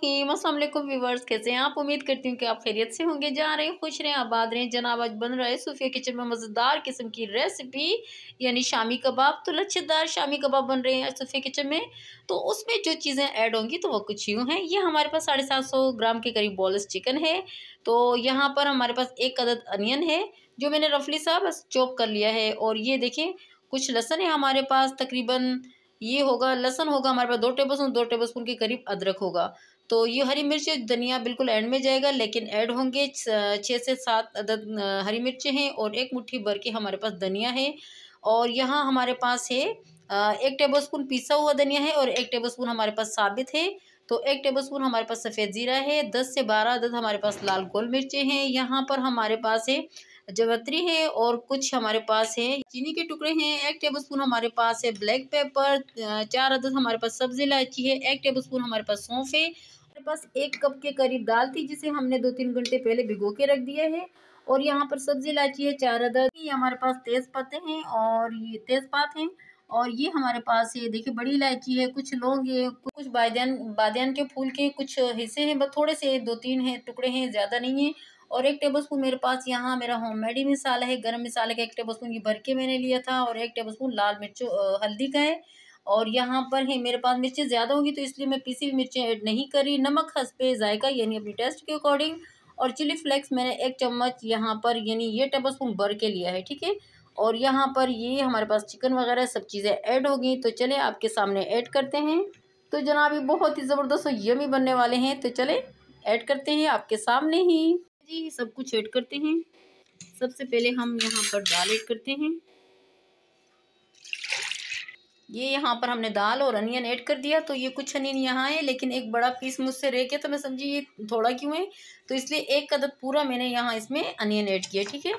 रहीम अस्सलाम वालेकुम व्यूवर्स कैसे हैं आप उम्मीद करती हूँ कि आप खैरियत से होंगे जा रहे हैं खुश रहें आबाद रहें जनाब आज बन रहा है सूफिया किचन में मज़ेदार किस्म की रेसिपी यानी शामी कबाब तो लच्छेदार शामी कबाब बन रहे हैं आज सूफिया किचन में तो उसमें जो चीज़ें ऐड होंगी तो वह कुछ यूँ हैं ये हमारे पास साढ़े सात सौ ग्राम के करीब बॉलस चिकन है तो यहाँ पर हमारे पास एक अदद अनियन है जो मैंने रफली सा बस चॉप कर लिया है और ये देखें कुछ लहसन है हमारे पास तकरीबन ये होगा लहसन होगा हमारे पास दो टेबल स्पून दो टेबल स्पून के करीब अदरक होगा तो ये हरी मिर्च धनिया बिल्कुल एंड में जाएगा लेकिन ऐड होंगे छः से सात अदद हरी मिर्चें हैं और एक मुट्ठी भर के हमारे पास धनिया है और यहाँ हमारे पास है एक टेबलस्पून पिसा हुआ धनिया है और एक टेबलस्पून हमारे पास साबित है तो एक टेबलस्पून हमारे पास सफ़ेद ज़ीरा है दस से बारह अदद हमारे पास लाल गोल मिर्चें हैं यहाँ पर हमारे पास है जवत्री है और कुछ हमारे पास है चीनी के टुकड़े हैं एक टेबलस्पून हमारे पास है ब्लैक पेपर चार अदद हमारे पास सब्जी इलायची है एक टेबलस्पून हमारे पास सौंफ है मेरे पास एक कप के करीब दाल थी जिसे हमने दो तीन घंटे पहले भिगो के रख दिया है और यहाँ पर सब्जी इलायची है चार अदर ये हमारे पास तेज़ पत्ते हैं और ये तेज़ पात है और ये हमारे पास ये देखिए बड़ी इलायची है कुछ लौंग है कुछ बादन बादन के फूल के कुछ हिस्से हैं बस थोड़े से दो तीन हैं टुकड़े हैं ज़्यादा नहीं है और एक टेबल स्पून मेरे पास यहाँ मेरा होम मेड ही मसाला है गर्म मिसाले का एक टेबल स्पून ये भर के मैंने लिया था और एक टेबल स्पून लाल मिर्च हल्दी का है और यहाँ पर है मेरे पास मिर्चें ज़्यादा होगी तो इसलिए मैं पीसी हुई मिर्चें ऐड नहीं करी नमक हंसपे जायका यानी अपनी टेस्ट के अकॉर्डिंग और चिली फ्लेक्स मैंने एक चम्मच यहाँ पर यानी ये टेबल स्पून भर के लिया है ठीक है और यहाँ पर ये हमारे पास चिकन वगैरह सब चीज़ें ऐड हो गई तो चले आपके सामने ऐड करते हैं तो जनाब ये बहुत ही ज़बरदस्त और यमी बनने वाले हैं तो चले ऐड करते हैं आपके सामने ही जी सब कुछ ऐड करते हैं सबसे पहले हम यहाँ पर दाल ऐड करते हैं ये यहाँ पर हमने दाल और अनियन ऐड कर दिया तो ये कुछ अनियन यहाँ है लेकिन एक बड़ा पीस मुझसे रह गया तो मैं समझी ये थोड़ा क्यों है तो इसलिए एक कदर पूरा मैंने यहाँ इसमें अनियन ऐड किया ठीक है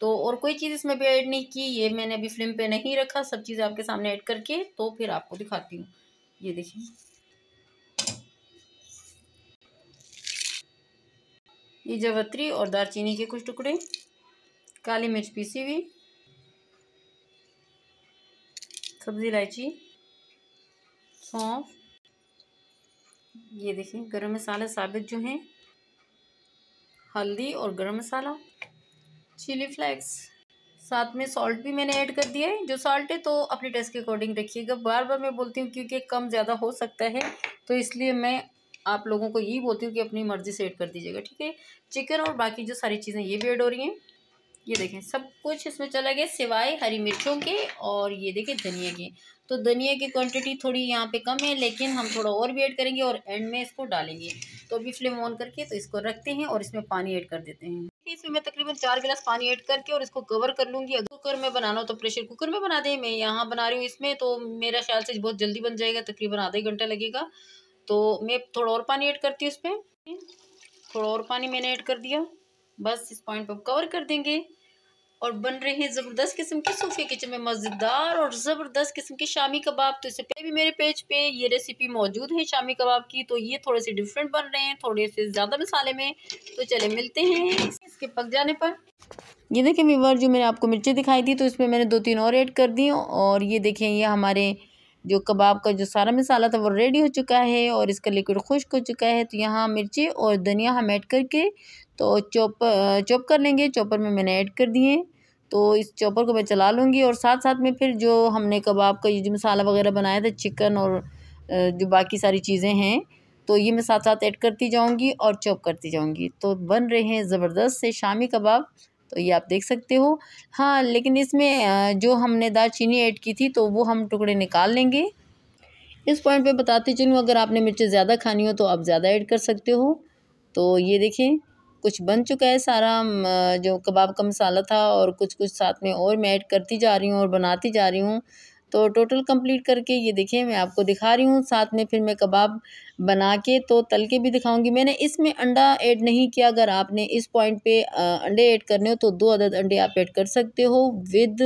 तो और कोई चीज़ इसमें भी ऐड नहीं की ये मैंने अभी फ्लेम पे नहीं रखा सब चीज़ें आपके सामने ऐड करके तो फिर आपको दिखाती हूँ ये देखिए ये जवत्री और दारचीनी के कुछ टुकड़े काली मिर्च पीसी हुई सब्ज़ी इलायची सौंफ ये देखिए गरम मसाला साबित जो हैं हल्दी और गरम मसाला चिली फ्लेक्स साथ में सॉल्ट भी मैंने ऐड कर दिया है जो सॉल्ट है तो अपने टेस्ट के अकॉर्डिंग रखिएगा बार बार मैं बोलती हूँ क्योंकि कम ज़्यादा हो सकता है तो इसलिए मैं आप लोगों को यही बोलती हूँ कि अपनी मर्ज़ी से ऐड कर दीजिएगा ठीक है चिकन और बाकी जो सारी चीज़ें ये भी ऐड हो रही हैं ये देखें सब कुछ इसमें चला गया सिवाय हरी मिर्चों के और ये देखें धनिया के तो धनिया की क्वांटिटी थोड़ी यहाँ पे कम है लेकिन हम थोड़ा और भी ऐड करेंगे और एंड में इसको डालेंगे तो अभी फ्लेम ऑन करके तो इसको रखते हैं और इसमें पानी ऐड कर देते हैं इसमें मैं तकरीबन चार गिलास पानी ऐड करके और इसको कवर कर लूँगी अगर कुकर में बनाना हो तो प्रेशर कुकर में बना दें मैं यहाँ बना रही हूँ इसमें तो मेरा ख्याल से बहुत जल्दी बन जाएगा तकरीबन आधा घंटा लगेगा तो मैं थोड़ा और पानी ऐड करती हूँ इसमें थोड़ा और पानी मैंने ऐड कर दिया बस इस पॉइंट पर कवर कर देंगे और बन रहे हैं ज़बरदस्त किस्म के सूखे किचन में मज़ेदार और ज़बरदस्त किस्म के शामी कबाब तो इससे पहले भी मेरे पेज पे ये रेसिपी मौजूद है शामी कबाब की तो ये थोड़े से डिफरेंट बन रहे हैं थोड़े से ज़्यादा मसाले में तो चले मिलते हैं इसके पक जाने पर ये देखें वीवर जो मैंने आपको मिर्ची दिखाई थी तो इसमें मैंने दो तीन और ऐड कर दी और ये देखें ये हमारे जो कबाब का जो सारा मसाला था वो रेडी हो चुका है और इसका लिक्विड खुश्क हो चुका है तो यहाँ मिर्ची और धनिया हम ऐड करके तो चॉप चॉप कर लेंगे चॉपर में मैंने ऐड कर दिए तो इस चॉपर को मैं चला लूँगी और साथ साथ में फिर जो हमने कबाब का ये जो मसाला वगैरह बनाया था चिकन और जो बाकी सारी चीज़ें हैं तो ये मैं साथ साथ ऐड करती जाऊँगी और चॉप करती जाऊँगी तो बन रहे हैं ज़बरदस्त से शामी कबाब तो ये आप देख सकते हो हाँ लेकिन इसमें जो हमने दार चीनी ऐड की थी तो वो हम टुकड़े निकाल लेंगे इस पॉइंट पे बताते चलूँ अगर आपने मिर्चें ज़्यादा खानी हो तो आप ज़्यादा ऐड कर सकते हो तो ये देखें कुछ बन चुका है सारा जो कबाब का मसाला था और कुछ कुछ साथ में और मैं ऐड करती जा रही हूँ और बनाती जा रही हूँ तो टोटल कंप्लीट करके ये देखिए मैं आपको दिखा रही हूँ साथ में फिर मैं कबाब बना के तो तल के भी दिखाऊंगी मैंने इसमें अंडा ऐड नहीं किया अगर आपने इस पॉइंट पे अंडे ऐड करने हो तो दो अदद अंडे आप ऐड कर सकते हो विद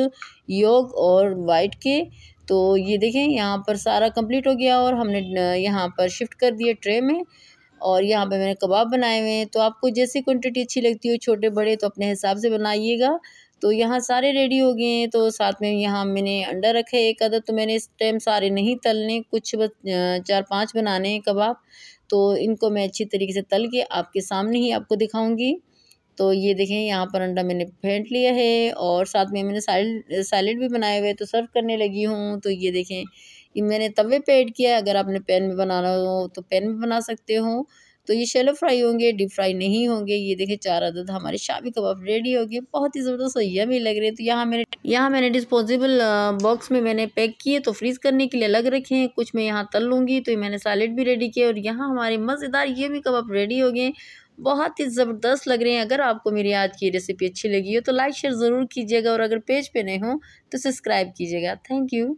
योग और वाइट के तो ये देखें यहाँ पर सारा कंप्लीट हो गया और हमने यहाँ पर शिफ्ट कर दिया ट्रे में और यहाँ पे मैंने कबाब बनाए हुए हैं तो आपको जैसी क्वांटिटी अच्छी लगती हो छोटे बड़े तो अपने हिसाब से बनाइएगा तो यहाँ सारे रेडी हो गए हैं तो साथ में यहाँ मैंने अंडा रखे एक अदर तो मैंने इस टाइम सारे नहीं तलने कुछ बस चार पाँच बनाने हैं कबाब तो इनको मैं अच्छी तरीके से तल के आपके सामने ही आपको दिखाऊँगी तो ये देखें यहाँ पर अंडा मैंने फेंट लिया है और साथ में मैंने सैलड सैलड भी बनाए हुए तो सर्व करने लगी हूँ तो ये देखें कि मैंने तवे पे ऐड किया है अगर आपने पैन में बनाना हो तो पैन में बना सकते हो तो ये शेलो फ्राई होंगे डीप फ्राई नहीं होंगे ये देखें चार अदद हमारे शामी कबाब रेडी हो गए बहुत ही ज़बरदस्त और भी लग रहे हैं तो यहाँ मेरे यहाँ मैंने डिस्पोजेबल बॉक्स में मैंने पैक किए तो फ्रीज़ करने के लिए अलग रखे हैं कुछ मैं यहाँ तल लूँगी तो मैंने सैलेड भी रेडी किया और यहाँ हमारे मज़ेदार ये भी कबाब रेडी हो गए बहुत ही ज़बरदस्त लग रहे हैं अगर आपको मेरी आज की रेसिपी अच्छी लगी हो तो लाइक शेयर ज़रूर कीजिएगा और अगर पेज पर नहीं हो तो सब्सक्राइब कीजिएगा थैंक यू